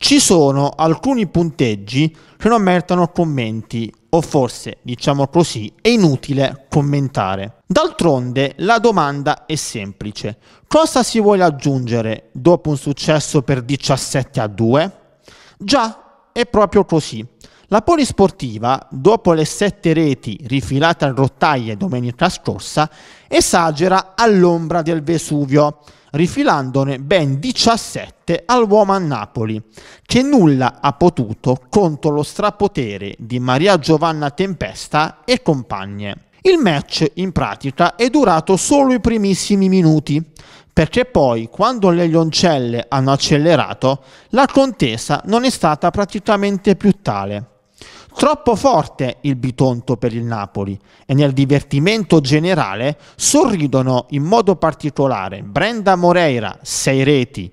Ci sono alcuni punteggi che non meritano commenti, o forse, diciamo così, è inutile commentare. D'altronde la domanda è semplice. Cosa si vuole aggiungere dopo un successo per 17 a 2? Già, è proprio così. La polisportiva, dopo le sette reti rifilate al rottaie domenica scorsa, esagera all'ombra del Vesuvio, rifilandone ben 17 al Woman Napoli, che nulla ha potuto contro lo strapotere di Maria Giovanna Tempesta e compagne. Il match in pratica è durato solo i primissimi minuti, perché poi quando le lioncelle hanno accelerato la contesa non è stata praticamente più tale. Troppo forte il Bitonto per il Napoli e nel divertimento generale sorridono in modo particolare Brenda Moreira, 6 reti,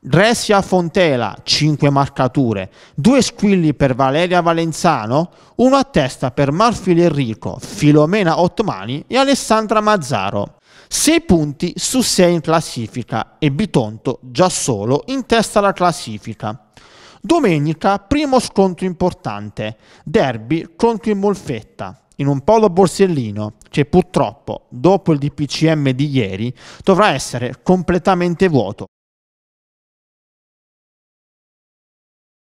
Dresia Fontela, 5 marcature, 2 squilli per Valeria Valenzano, 1 a testa per Marfil Enrico, Filomena Ottmani e Alessandra Mazzaro. 6 punti su 6 in classifica e Bitonto già solo in testa alla classifica. Domenica, primo scontro importante, derby contro il Molfetta. In un polo borsellino che purtroppo, dopo il DPCM di ieri, dovrà essere completamente vuoto.